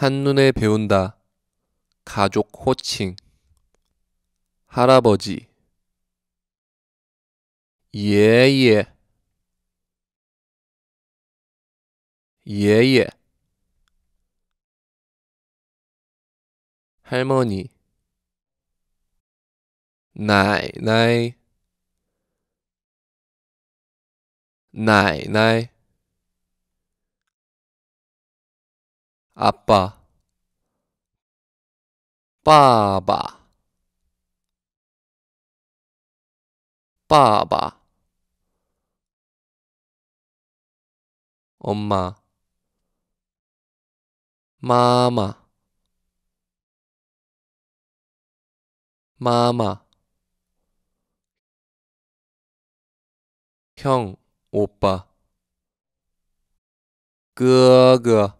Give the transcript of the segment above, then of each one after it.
한눈에 배운다. 가족 호칭. 할아버지. 예예. 예예. 예. 할머니. 나이 나이. 나이 나이. 아빠 빠바 빠바 엄마 마마 마마 형 오빠 哥哥 그, 그.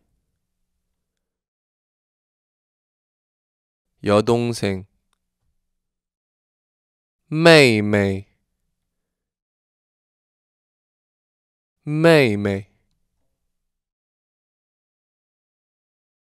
여동 생， 妹妹，妹妹。